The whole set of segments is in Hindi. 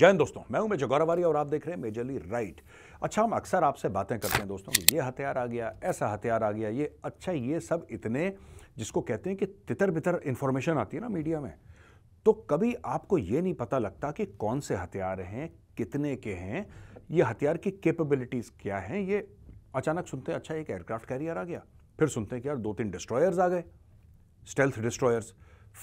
जय हिंद दोस्तों मैं हूं मेजर गौरवारी और आप देख रहे हैं मेजरली राइट अच्छा हम अक्सर आपसे बातें करते हैं दोस्तों ये हथियार आ गया ऐसा हथियार आ गया ये अच्छा ये सब इतने जिसको कहते हैं कि तितर बितर इन्फॉर्मेशन आती है ना मीडिया में तो कभी आपको ये नहीं पता लगता कि कौन से हथियार हैं कितने के हैं ये हथियार की केपेबिलिटीज क्या हैं ये अचानक सुनते हैं अच्छा एक एयरक्राफ्ट कैरियर आ गया फिर सुनते हैं कि यार दो तीन डिस्ट्रॉयर्स आ गए स्टेल्थ डिस्ट्रॉयर्स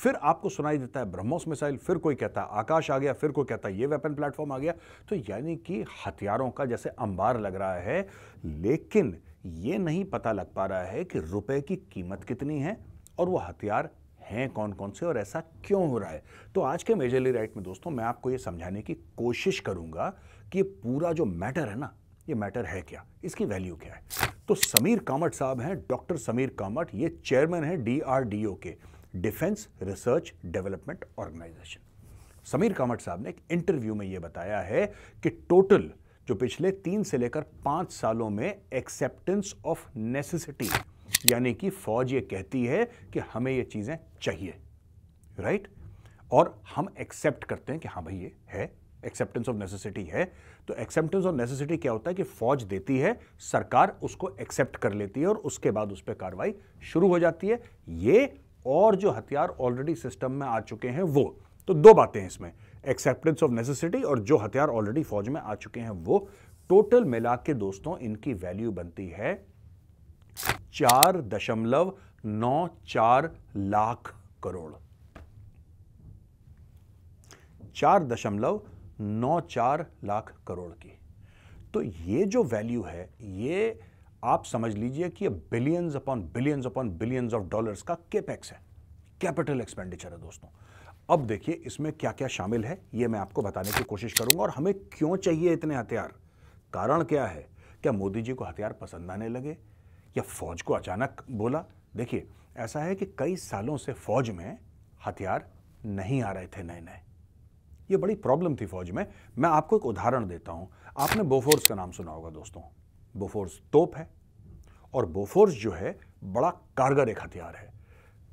फिर आपको सुनाई देता है ब्रह्मोस मिसाइल फिर कोई कहता है आकाश आ गया फिर कोई कहता है ये वेपन प्लेटफॉर्म आ गया तो यानी कि हथियारों का जैसे अंबार लग रहा है लेकिन ये नहीं पता लग पा रहा है कि रुपए की कीमत कितनी है और वो हथियार हैं कौन कौन से और ऐसा क्यों हो रहा है तो आज के मेजरली राइट में दोस्तों मैं आपको ये समझाने की कोशिश करूंगा कि ये पूरा जो मैटर है ना ये मैटर है क्या इसकी वैल्यू क्या है तो समीर कामट साहब हैं डॉक्टर समीर कामट ये चेयरमैन हैं डीआरडीओ के defence research development organisation Sameer Kamat साहब ने एक इंटरव्यू में यह बताया है कि टोटल जो पिछले तीन से लेकर पांच सालों में एक्सेप्टेंस ऑफ नेसेसिटी यानी कि फौज ये कहती है कि हमें ये चीज़ें चाहिए राइट और हम एक्सेप्ट करते हैं कि हाँ भाई ये है एक्सेप्टेंस ऑफ नेसेसिटी है तो एक्सेप्टेंस ऑफ नेसेसिटी क्या होता है कि फौज देती है सरकार उसको एक्सेप्ट कर लेती है और उसके बाद उस पर कार्रवाई शुरू हो जाती है ये और जो हथियार ऑलरेडी सिस्टम में आ चुके हैं वो तो दो बातें हैं इसमें एक्सेप्टेंस ऑफ नेसेसिटी और जो हथियार ऑलरेडी फौज में आ चुके हैं वो टोटल मिला के दोस्तों इनकी वैल्यू बनती है चार दशमलव नौ चार लाख करोड़ चार दशमलव नौ चार लाख करोड़ की तो ये जो वैल्यू है ये आप समझ लीजिए कि ये billions upon billions upon billions of dollars का केपेक्स है कैपिटल एक्सपेंडिचर है दोस्तों अब देखिए इसमें क्या क्या शामिल है यह मैं आपको बताने की कोशिश करूंगा और हमें क्यों चाहिए इतने हथियार कारण क्या है क्या मोदी जी को हथियार पसंद आने लगे या फौज को अचानक बोला देखिए ऐसा है कि कई सालों से फौज में हथियार नहीं आ रहे थे नए नए ये बड़ी प्रॉब्लम थी फौज में मैं आपको एक उदाहरण देता हूं आपने बोफोर्स का नाम सुना होगा दोस्तों बोफोर्स तोप है और बोफोर्स जो है बड़ा कारगर एक हथियार है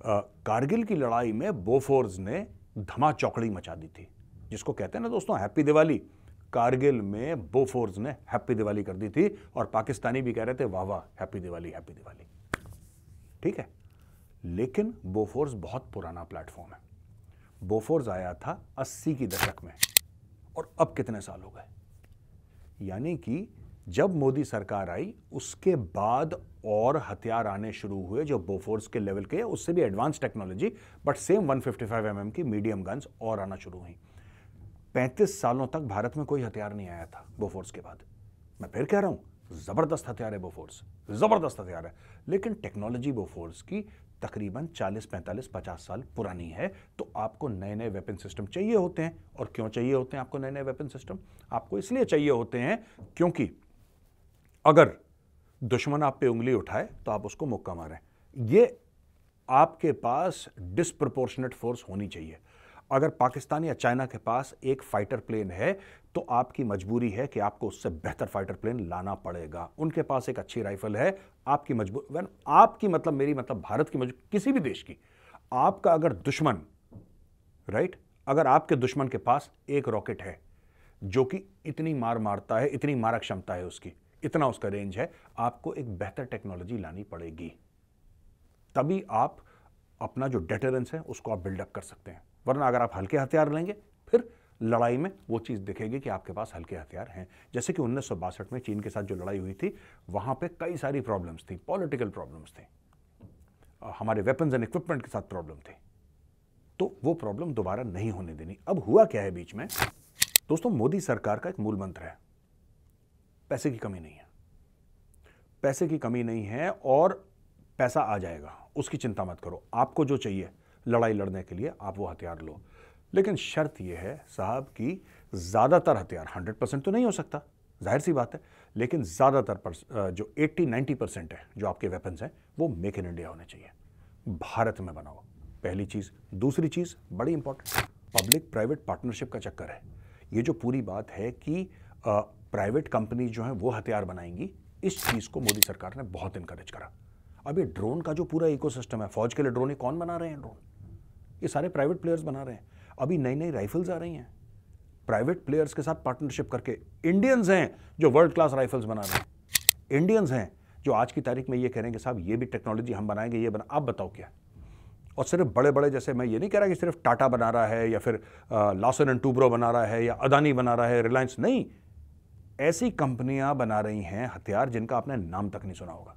आ, कारगिल की लड़ाई में बोफोर्स ने धमा चौकड़ी मचा दी थी जिसको कहते हैं ना दोस्तों हैप्पी दिवाली कारगिल में बोफोर्स ने हैप्पी दिवाली कर दी थी और पाकिस्तानी भी कह रहे थे वाह वाह हैप्पी दिवाली हैप्पी दिवाली ठीक है लेकिन बोफोर्स बहुत पुराना प्लेटफॉर्म है बोफोर्स आया था 80 की दशक में और अब कितने साल हो गए यानी कि जब मोदी सरकार आई उसके बाद और हथियार आने शुरू हुए जो बोफोर्स के लेवल के उससे भी advance technology but same 155 fifty mm की मीडियम गन्स और आना शुरू हुई 35 सालों तक भारत में कोई हथियार नहीं आया था बोफोर्स के बाद मैं फिर कह रहा हूं जबरदस्त हथियार है बोफोर्स जबरदस्त हथियार है लेकिन टेक्नोलॉजी बोफोर्स की तकरीबन 40, 45, 50 साल पुरानी है तो आपको नए नए वेपन सिस्टम चाहिए होते हैं और क्यों चाहिए होते हैं आपको नए नए वेपन सिस्टम आपको इसलिए चाहिए होते हैं क्योंकि अगर दुश्मन आप पे उंगली उठाए तो आप उसको मुक्का मारें ये आपके पास डिसप्रपोर्शनेट फोर्स होनी चाहिए अगर पाकिस्तान या चाइना के पास एक फाइटर प्लेन है तो आपकी मजबूरी है कि आपको उससे बेहतर फाइटर प्लेन लाना पड़ेगा उनके पास एक अच्छी राइफल है आपकी मजबूर आपकी मतलब मेरी मतलब भारत की मजबूर किसी भी देश की आपका अगर दुश्मन राइट अगर आपके दुश्मन के पास एक रॉकेट है जो कि इतनी मार मारता है इतनी मारक क्षमता है उसकी इतना उसका रेंज है आपको एक बेहतर टेक्नोलॉजी लानी पड़ेगी तभी आप अपना जो डेटरेंस है उसको आप बिल्डअप कर सकते हैं वरना अगर आप हल्के हथियार लेंगे फिर लड़ाई में वो चीज़ दिखेगी कि आपके पास हल्के हथियार हैं जैसे कि उन्नीस में चीन के साथ जो लड़ाई हुई थी वहाँ पर कई सारी प्रॉब्लम्स थी पॉलिटिकल प्रॉब्लम्स थी हमारे वेपन्स एंड इक्विपमेंट के साथ प्रॉब्लम थी तो वो प्रॉब्लम दोबारा नहीं होने देनी अब हुआ क्या है बीच में दोस्तों मोदी सरकार का एक मूल मंत्र है पैसे की कमी नहीं है पैसे की कमी नहीं है और पैसा आ जाएगा उसकी चिंता मत करो आपको जो चाहिए लड़ाई लड़ने के लिए आप वो हथियार लो लेकिन शर्त यह है साहब कि ज़्यादातर हथियार 100 परसेंट तो नहीं हो सकता जाहिर सी बात है लेकिन ज़्यादातर जो 80-90 परसेंट है जो आपके वेपन्स हैं वो मेक इन इंडिया होने चाहिए भारत में बनाओ पहली चीज़ दूसरी चीज़ बड़ी इंपॉर्टेंट पब्लिक प्राइवेट पार्टनरशिप का चक्कर है ये जो पूरी बात है कि प्राइवेट कंपनी जो है वो हथियार बनाएंगी इस चीज़ को मोदी सरकार ने बहुत इंकरेज करा अब ये ड्रोन का जो पूरा इकोसिस्टम है फौज के लिए ड्रोन ही कौन बना रहे हैं ड्रोन ये सारे प्राइवेट प्लेयर्स बना रहे हैं अभी नई नई राइफल्स आ रही हैं प्राइवेट प्लेयर्स के साथ पार्टनरशिप करके इंडियंस हैं जो वर्ल्ड क्लास राइफल्स बना रहे हैं इंडियंस हैं जो आज की तारीख में ये कह रहे हैं कि साहब ये भी टेक्नोलॉजी हम बनाएंगे ये बना आप बताओ क्या और सिर्फ बड़े बड़े जैसे मैं ये नहीं कह रहा कि सिर्फ टाटा बना रहा है या फिर लॉसन एंड टूब्रो बना रहा है या अदानी बना रहा है रिलायंस नहीं ऐसी कंपनियां बना रही हैं हथियार जिनका आपने नाम तक नहीं सुना होगा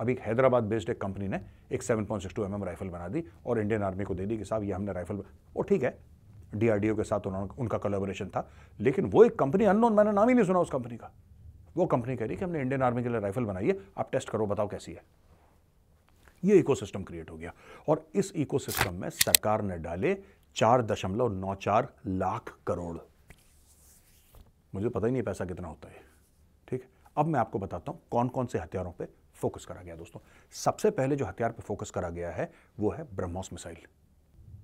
अभी हैदराबाद बेस्ड एक कंपनी ने एक 7.62 पॉइंट mm राइफल बना दी और इंडियन आर्मी को दे दी कि साहब ये हमने राइफल वो ठीक है डीआरडीओ के साथ उन्होंने उनका कोलेबोरेशन था लेकिन वो एक कंपनी अननोन मैंने नाम ही नहीं सुना उस कंपनी का वो कंपनी कह रही कि हमने इंडियन आर्मी के लिए राइफल बनाई है आप टेस्ट करो बताओ कैसी है ये इकोसिस्टम क्रिएट हो गया और इस इकोसिस्टम में सरकार ने डाले चार दशमलव नौ चार लाख करोड़ मुझे पता ही नहीं पैसा कितना होता है ठीक अब मैं आपको बताता हूँ कौन कौन से हथियारों पर फोकस करा गया दोस्तों सबसे पहले जो हथियार पर फोकस करा गया है वो है ब्रह्मोस मिसाइल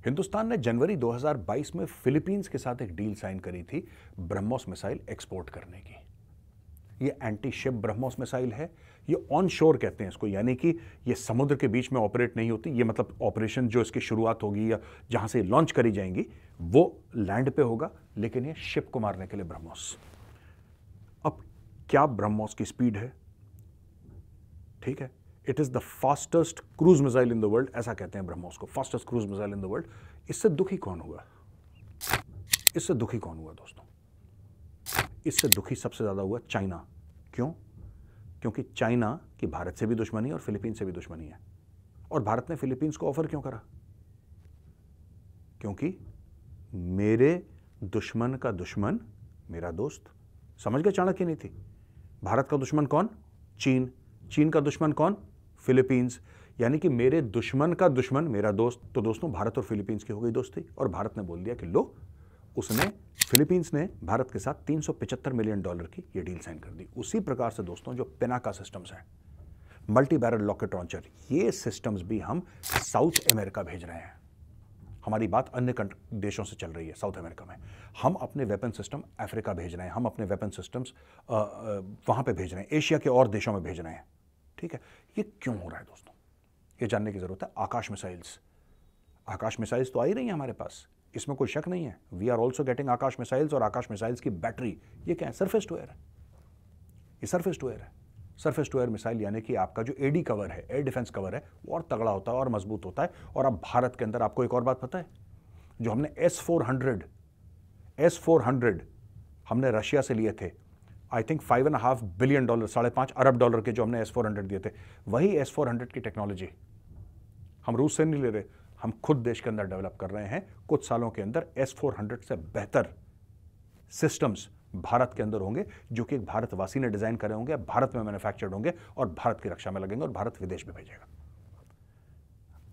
हिंदुस्तान ने जनवरी 2022 में फिलीपींस के साथ एक डील साइन करी थी ब्रह्मोस मिसाइल एक्सपोर्ट करने की ये एंटी शिप ब्रह्मोस मिसाइल है ये ऑन शोर कहते हैं इसको यानी कि ये समुद्र के बीच में ऑपरेट नहीं होती ये मतलब ऑपरेशन जो इसकी शुरुआत होगी या जहाँ से लॉन्च करी जाएंगी वो लैंड पे होगा लेकिन ये शिप को मारने के लिए ब्रह्मोस अब क्या ब्रह्मोस की स्पीड है ठीक है it is the fastest cruise missile in the world ऐसा कहते हैं ब्रह्मोस को fastest cruise missile in the world इससे दुखी कौन हुआ इससे दुखी कौन हुआ दोस्तों इससे दुखी सबसे ज़्यादा हुआ चाइना क्यों क्योंकि चाइना की भारत से भी दुश्मनी और फिलीपींस से भी दुश्मनी है और भारत ने फिलीपींस को ऑफर क्यों करा क्योंकि मेरे दुश्मन का दुश्मन मेरा दोस्त समझ गए चाणक्य नहीं थी भारत का दुश्मन कौन चीन चीन का दुश्मन कौन फिलीपींस यानी कि मेरे दुश्मन का दुश्मन मेरा दोस्त तो दोस्तों भारत और फिलीपींस की हो गई दोस्ती और भारत ने बोल दिया कि लो उसने फिलीपींस ने भारत के साथ 375 मिलियन डॉलर की ये डील साइन कर दी उसी प्रकार से दोस्तों जो पेनाका सिस्टम्स हैं मल्टी बैरल लॉकेट लॉन्चर ये सिस्टम्स भी हम साउथ अमेरिका भेज रहे हैं हमारी बात अन्य देशों से चल रही है साउथ अमेरिका में हम अपने वेपन सिस्टम अफ्रीका भेज रहे हैं हम अपने वेपन सिस्टम्स वहाँ पर भेज रहे हैं एशिया के और देशों में भेज रहे हैं ठीक है ये क्यों हो रहा है दोस्तों ये जानने की ज़रूरत है आकाश मिसाइल्स आकाश मिसाइल्स तो आ ही रही हैं हमारे पास इसमें कोई शक नहीं है we are also getting Akash missiles और आकाश मिसाइल्स की बैटरी ये क्या है सरफेस टू एयर है ये सरफेस टू एयर है सरफेस टू एयर मिसाइल यानी कि आपका जो एडी कवर है एयर डिफेंस कवर है वो और तगड़ा होता है और मजबूत होता है और अब भारत के अंदर आपको एक और बात पता है जो हमने S four hundred S four hundred हमने रशिया से लिए थे I think five and half billion dollar साढ़े पाँच अरब डॉलर के जो हमने एस फोर हंड्रेड दिए थे वही एस फोर हंड्रेड की टेक्नोलॉजी हम रूस से नहीं ले रहे हम खुद देश के अंदर डेवलप कर रहे हैं कुछ सालों के अंदर एस फोर हंड्रेड से बेहतर सिस्टम्स भारत के अंदर होंगे जो कि एक भारतवासी ने डिज़ाइन करे होंगे भारत में मैन्युफैक्चर्ड होंगे और भारत की रक्षा में लगेंगे और भारत विदेश में भेजेगा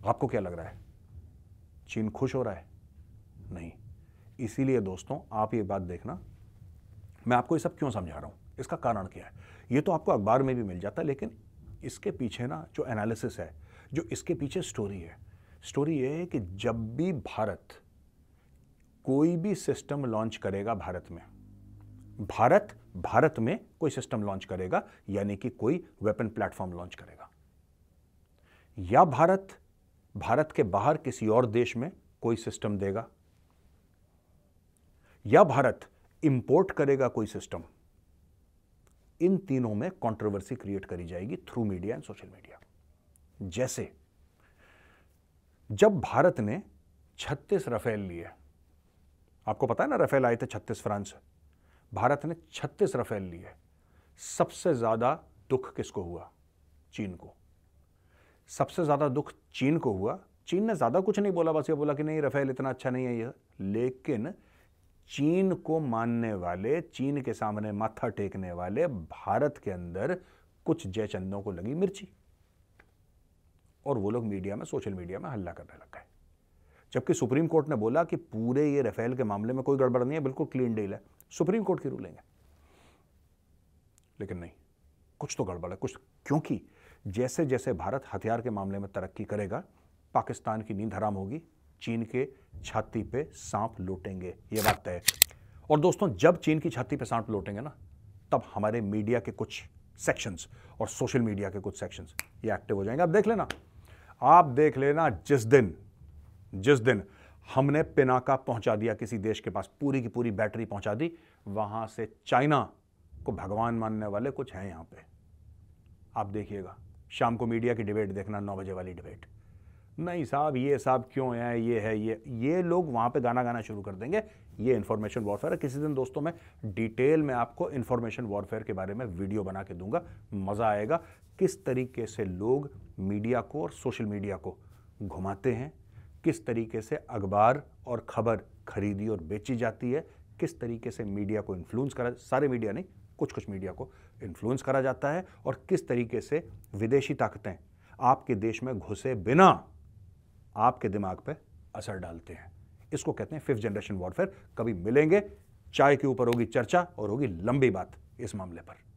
आपको क्या लग रहा है चीन खुश हो रहा है नहीं इसीलिए दोस्तों आप ये बात देखना मैं आपको ये सब क्यों समझा रहा हूं इसका कारण क्या है ये तो आपको अखबार में भी मिल जाता है लेकिन इसके पीछे ना जो एनालिसिस है जो इसके पीछे स्टोरी है स्टोरी ये है कि जब भी भारत कोई भी सिस्टम लॉन्च करेगा भारत में भारत भारत में कोई सिस्टम लॉन्च करेगा यानी कि कोई वेपन प्लेटफॉर्म लॉन्च करेगा या भारत भारत के बाहर किसी और देश में कोई सिस्टम देगा या भारत इंपोर्ट करेगा कोई सिस्टम इन तीनों में कंट्रोवर्सी क्रिएट करी जाएगी through media and social media जैसे जब भारत ने 36 रफेल लिए आपको पता है ना रफेल आए थे 36 फ्रांस भारत ने 36 रफेल लिए सबसे ज़्यादा दुख किसको हुआ चीन को सबसे ज़्यादा दुख चीन को हुआ चीन ने ज़्यादा कुछ नहीं बोला बस ये बोला कि नहीं रफेल इतना अच्छा नहीं है यह लेकिन चीन को मानने वाले चीन के सामने माथा टेकने वाले भारत के अंदर कुछ जयचंदों को लगी मिर्ची और वो लोग मीडिया में सोशल मीडिया में हल्ला करने लग गए जबकि सुप्रीम कोर्ट ने बोला कि पूरे ये रफेल के मामले में कोई गड़बड़ नहीं है बिल्कुल क्लीन डील है सुप्रीम कोर्ट की रूलिंग है लेकिन नहीं कुछ तो गड़बड़ है कुछ क्योंकि जैसे जैसे भारत हथियार के मामले में तरक्की करेगा पाकिस्तान की नींद हराम होगी चीन के छाती पे सांप लौटेंगे ये बात तय और दोस्तों जब चीन की छाती पे सांप लौटेंगे ना तब हमारे मीडिया के कुछ सेक्शंस और सोशल मीडिया के कुछ सेक्शंस ये एक्टिव हो जाएंगे आप देख लेना आप देख लेना जिस दिन जिस दिन हमने पिनाका पहुंचा दिया किसी देश के पास पूरी की पूरी बैटरी पहुंचा दी वहां से चाइना को भगवान मानने वाले कुछ हैं यहां पे आप देखिएगा शाम को मीडिया की डिबेट देखना नौ बजे वाली डिबेट नहीं साहब ये साहब क्यों है ये है ये ये लोग वहाँ पे गाना गाना शुरू कर देंगे ये इन्फॉर्मेशन वॉरफेयर है किसी दिन दोस्तों मैं डिटेल में आपको इन्फॉर्मेशन वॉरफेयर के बारे में वीडियो बना के दूंगा मज़ा आएगा किस तरीके से लोग मीडिया को और सोशल मीडिया को घुमाते हैं किस तरीके से अखबार और खबर खरीदी और बेची जाती है किस तरीके से मीडिया को इन्फ्लुएंस करा सारे मीडिया नहीं कुछ कुछ मीडिया को इन्फ्लुएंस करा जाता है और किस तरीके से विदेशी ताकतें आपके देश में घुसे बिना आपके दिमाग पर असर डालते हैं इसको कहते हैं फिफ्थ जनरेशन वॉरफेयर कभी मिलेंगे चाय के ऊपर होगी चर्चा और होगी लंबी बात इस मामले पर